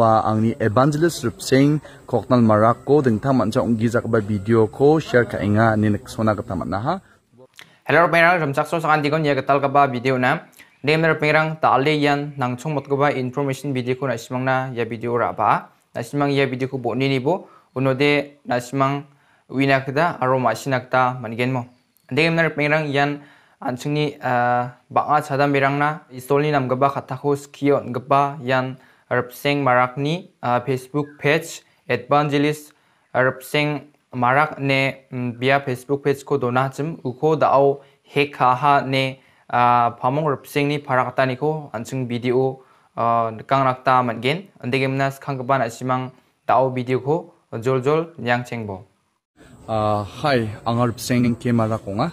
wa angni evangelist rup singh koknal marak ko dingtang manja onggijak ba video ko share ka inga ni sona kata manna ha hello pengrang ramsak so sangan dikon ya ketal kaba video na Demir pengrang ta alian nang chung mot kaba information video ko na simangna ya video ra ba na simang ya video ko bo ni ni bo unode na simang winakda aro masinakta mangen mo Demir pengrang yan anchungni ah, banga chadam berangna istolni namgaba khatakho skion geba yang Rupseng Marakni ah, Facebook page evangelist Rupseng Marak ne via mm, Facebook page ko dona chim uko dao heka ha ne ah, pamong Rupseng ni parakatani ko anjing video ah, kang rakta mangen andegemnas kangkaban asimang dao video ko jol jol nyang cengbo. Uh, hi, ang Rupseng Singing Kimara ko nga.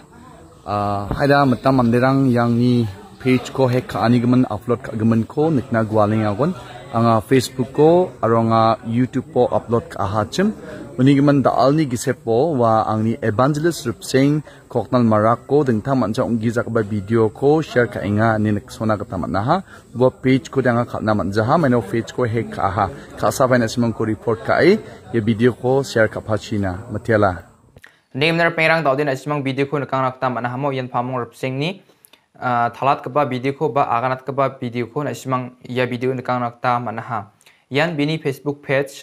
Uh, hai da, matamam dirang yang ni page ko hek ka anigaman upload ka ko nikna gwaling agon. अंगा Facebook को अरोंगा यूट्यूब पो अपलोड कहाचिम उन्हीं के मन दाल नी किसे पो वा अंगनी एवंजेलिस रूप सिंह कोकनल मराक को दिन था मंचा उनकी जग बा वीडियो को शेयर का इंगा निन्न सोना का तमन्ना हा वो पेज को जंगा खाना मन जहा मैंने वो पेज को है कहा खासा फैन ऐसे मंग को रिपोर्ट का ए ये वीडियो को शेयर का पाचीना मतियाला नेम नर को thalat keba video ko ba aganat keba video ko na simang ya video nikang nakta manaha yan bini facebook page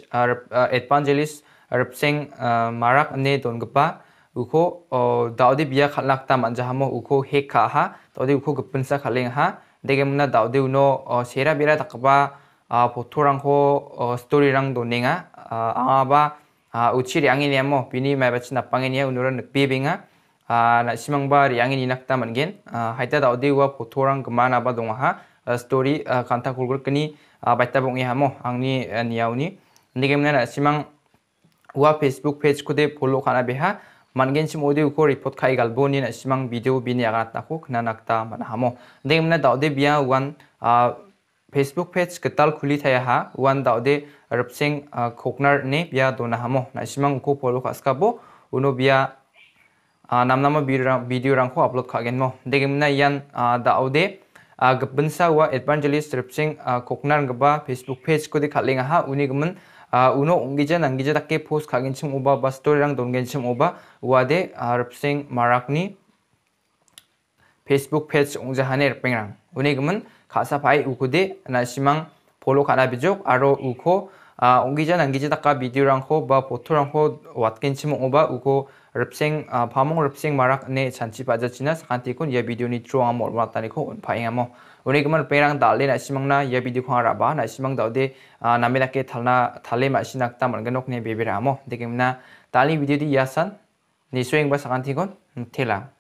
evangelist repseng marak ne don geba uko daudi biya khalakta manjahamo uko heka ha daudi uko gepensa khaleng ha dege muna daudi uno sera bira takba 포토랑 호 스토리랑 도네가 아바 우치량이냐모 비니 마바치 ya 오늘은 늑비빙아 na simang ba riangin inak ta mangen haita da ode wa potorang kemana ba dong ha story kanta kulgur kini baita bongi hamo angni niauni nigem na simang wa facebook page kude follow kana beha mangen sim ode uko report kai galbo ni na simang video bini agat ta ko khna nak ta man hamo nigem na da ode bia facebook page ketal khuli thaya ha wan da ode rupsing kognar ne bia dona hamo na simang ko follow khaskabo uno bia namnama video rang ko upload khagen mo degim na yan da aude gapun sa wa evangelist ripsing koknar gaba facebook page ko de khaling ha uni gumun uno onggija nanggija takke post khagen chim oba ba story rang dongen chim oba wade ripsing marakni 페이스북 페이지 옹자한의 르뱅랑 우네금은 가사 바이 우고데 나시망 보로 가나비족 아로 우코 아, 옹기자 난기지 다까 비디오랑 호바 보토랑 호 왓겐치몽 오바 우고 럽생 아, 바몽 럽생 마락 네 잔치 빠져지나 사간티군 예 비디오니 트롱아 몰 왔다니고 온파잉아모 우리 그만 빼랑 달리 나시망나 예 비디오 광아라바 나시망 다오데 아, 남이나게 달나 달리 마시낙다 멀게녹네 비비라모 데김나 달리 비디오디 야산 네 수행바 사간티군 음, 텔라